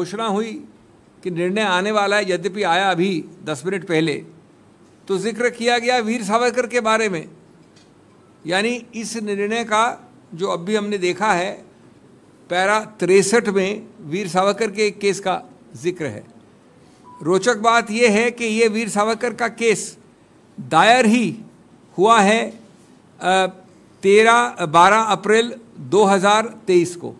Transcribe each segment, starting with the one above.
घोषणा हुई कि निर्णय आने वाला है यद्यपि आया अभी दस मिनट पहले तो जिक्र किया गया वीर सावरकर के बारे में यानी इस निर्णय का जो अब भी हमने देखा है पैरा तिरसठ में वीर सावरकर के एक केस का जिक्र है रोचक बात यह है कि ये वीर सावरकर का केस दायर ही हुआ है तेरह बारह अप्रैल 2023 को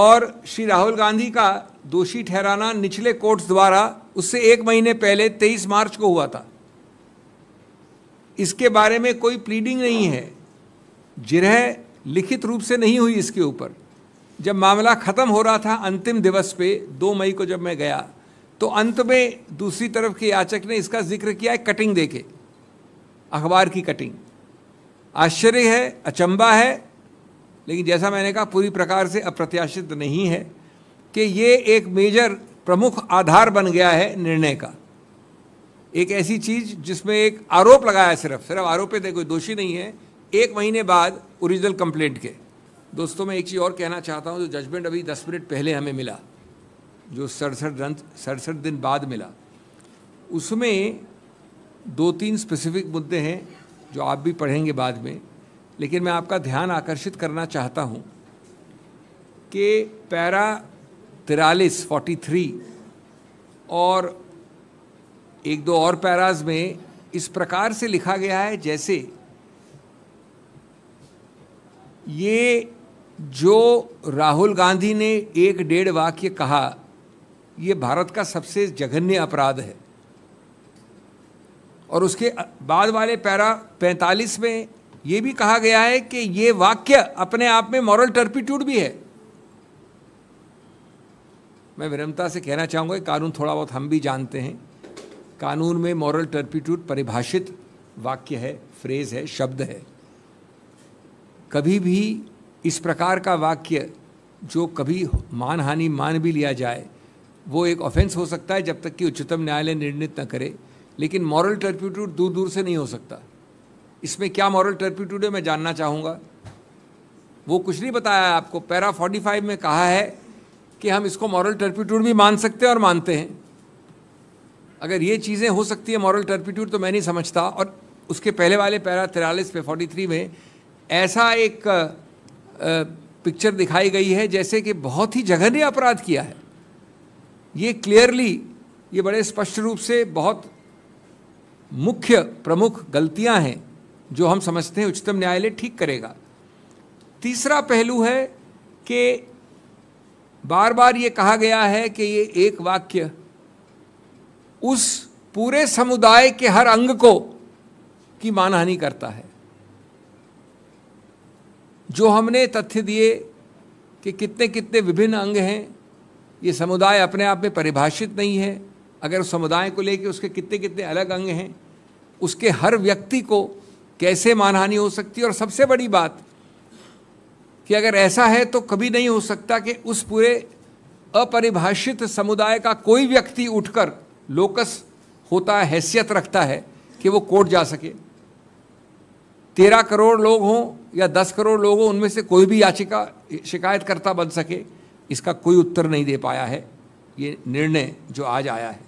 और श्री राहुल गांधी का दोषी ठहराना निचले कोर्ट्स द्वारा उससे एक महीने पहले 23 मार्च को हुआ था इसके बारे में कोई प्लीडिंग नहीं है जिरह लिखित रूप से नहीं हुई इसके ऊपर जब मामला ख़त्म हो रहा था अंतिम दिवस पे दो मई को जब मैं गया तो अंत में दूसरी तरफ के याचक ने इसका जिक्र किया है कटिंग देके अखबार की कटिंग आश्चर्य है अचंबा है लेकिन जैसा मैंने कहा पूरी प्रकार से अप्रत्याशित नहीं है कि ये एक मेजर प्रमुख आधार बन गया है निर्णय का एक ऐसी चीज जिसमें एक आरोप लगाया सिर्फ सिर्फ आरोप है कोई दोषी नहीं है एक महीने बाद ओरिजिनल कंप्लेंट के दोस्तों मैं एक चीज़ और कहना चाहता हूँ जो जजमेंट अभी दस मिनट पहले हमें मिला जो सड़सठ रन सड़सठ दिन बाद मिला उसमें दो तीन स्पेसिफिक मुद्दे हैं जो आप भी पढ़ेंगे बाद में लेकिन मैं आपका ध्यान आकर्षित करना चाहता हूँ कि पैरा तिरालीस फोर्टी थ्री और एक दो और पैराज में इस प्रकार से लिखा गया है जैसे ये जो राहुल गांधी ने एक डेढ़ वाक्य कहा ये भारत का सबसे जघन्य अपराध है और उसके बाद वाले पैरा 45 में ये भी कहा गया है कि ये वाक्य अपने आप में मॉरल टर्पिट्यूड भी है मैं विनम्रता से कहना चाहूँगा कानून थोड़ा बहुत हम भी जानते हैं कानून में मॉरल टर्पिट्यूड परिभाषित वाक्य है फ्रेज है शब्द है कभी भी इस प्रकार का वाक्य जो कभी मानहानि मान भी लिया जाए वो एक ऑफेंस हो सकता है जब तक कि उच्चतम न्यायालय निर्णित न करे लेकिन मॉरल टर्पिट्यूड दूर दूर से नहीं हो सकता इसमें क्या मॉरल टर्पिट्यूड है मैं जानना चाहूँगा वो कुछ नहीं बताया आपको पैरा 45 में कहा है कि हम इसको मॉरल टर्पिट्यूड भी मान सकते हैं और मानते हैं अगर ये चीज़ें हो सकती है मॉरल टर्पिट्यूड तो मैं नहीं समझता और उसके पहले वाले पैरा तिरालीस पे 43 में ऐसा एक आ, पिक्चर दिखाई गई है जैसे कि बहुत ही जघन्य अपराध किया है ये क्लियरली ये बड़े स्पष्ट रूप से बहुत मुख्य प्रमुख गलतियां हैं जो हम समझते हैं उच्चतम न्यायालय ठीक करेगा तीसरा पहलू है कि बार बार ये कहा गया है कि ये एक वाक्य उस पूरे समुदाय के हर अंग को की मानहानि करता है जो हमने तथ्य दिए कि कितने कितने विभिन्न अंग हैं ये समुदाय अपने आप में परिभाषित नहीं है अगर उस समुदाय को लेके उसके कितने कितने अलग अंग हैं उसके हर व्यक्ति को कैसे मानहानि हो सकती है और सबसे बड़ी बात कि अगर ऐसा है तो कभी नहीं हो सकता कि उस पूरे अपरिभाषित समुदाय का कोई व्यक्ति उठकर लोकस होता है हैसियत रखता है कि वो कोर्ट जा सके तेरह करोड़ लोग हों या दस करोड़ लोग हों उनमें से कोई भी याचिका शिकायतकर्ता बन सके इसका कोई उत्तर नहीं दे पाया है ये निर्णय जो आज आया है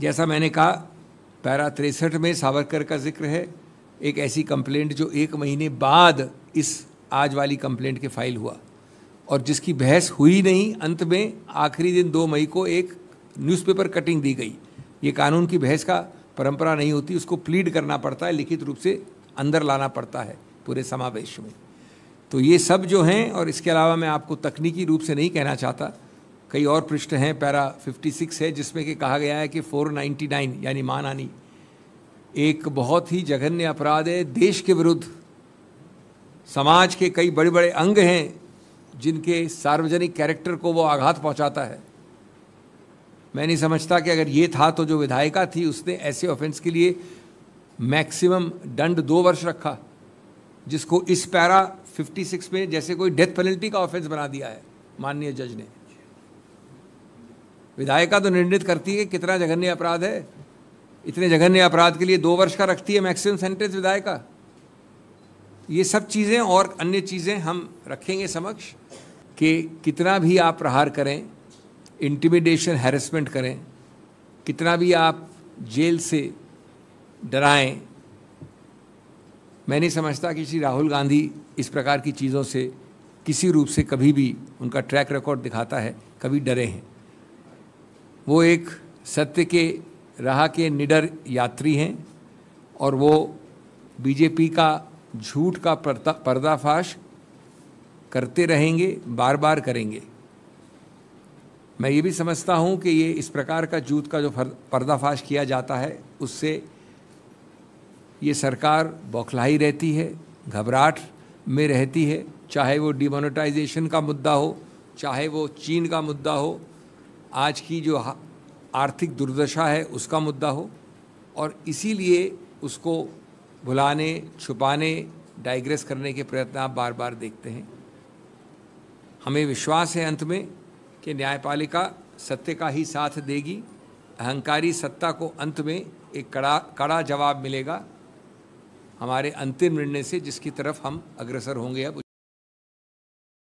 जैसा मैंने कहा पैरा तिरसठ में सावरकर का जिक्र है एक ऐसी कंप्लेंट जो एक महीने बाद इस आज वाली कंप्लेंट के फाइल हुआ और जिसकी बहस हुई नहीं अंत में आखिरी दिन दो मई को एक न्यूज़पेपर कटिंग दी गई ये कानून की बहस का परंपरा नहीं होती उसको प्लीड करना पड़ता है लिखित रूप से अंदर लाना पड़ता है पूरे समावेश में तो ये सब जो हैं और इसके अलावा मैं आपको तकनीकी रूप से नहीं कहना चाहता कई और पृष्ठ हैं पैरा 56 है जिसमें कि कहा गया है कि 499 यानी मानहानि एक बहुत ही जघन्य अपराध है देश के विरुद्ध समाज के कई बड़े बड़े अंग हैं जिनके सार्वजनिक कैरेक्टर को वो आघात पहुंचाता है मैं नहीं समझता कि अगर ये था तो जो विधायिका थी उसने ऐसे ऑफेंस के लिए मैक्सिमम दंड दो वर्ष रखा जिसको इस पैरा 56 में जैसे कोई डेथ पेनल्टी का ऑफेंस बना दिया है माननीय जज ने विधायिका तो निर्णित करती है कि कितना जघन्य अपराध है इतने जघन्य अपराध के लिए दो वर्ष का रखती है मैक्सिमम सेंटेंस विधायिका ये सब चीज़ें और अन्य चीज़ें हम रखेंगे समक्ष कि कितना भी आप प्रहार करें इंटिमिडेशन हैरेसमेंट करें कितना भी आप जेल से डराएं मैं नहीं समझता कि श्री राहुल गांधी इस प्रकार की चीज़ों से किसी रूप से कभी भी उनका ट्रैक रिकॉर्ड दिखाता है कभी डरे हैं वो एक सत्य के राह के निडर यात्री हैं और वो बीजेपी का झूठ का पर्दाफाश करते रहेंगे बार बार करेंगे मैं ये भी समझता हूँ कि ये इस प्रकार का झूठ का जो पर्दाफाश किया जाता है उससे ये सरकार बौखलाई रहती है घबराहट में रहती है चाहे वो डिमोनेटाइजेशन का मुद्दा हो चाहे वो चीन का मुद्दा हो आज की जो आर्थिक दुर्दशा है उसका मुद्दा हो और इसीलिए उसको भुलाने छुपाने डाइग्रेस करने के प्रयत्न आप बार बार देखते हैं हमें विश्वास है अंत में कि न्यायपालिका सत्य का ही साथ देगी अहंकारी सत्ता को अंत में एक कड़ा कड़ा जवाब मिलेगा हमारे अंतिम निर्णय से जिसकी तरफ हम अग्रसर होंगे अब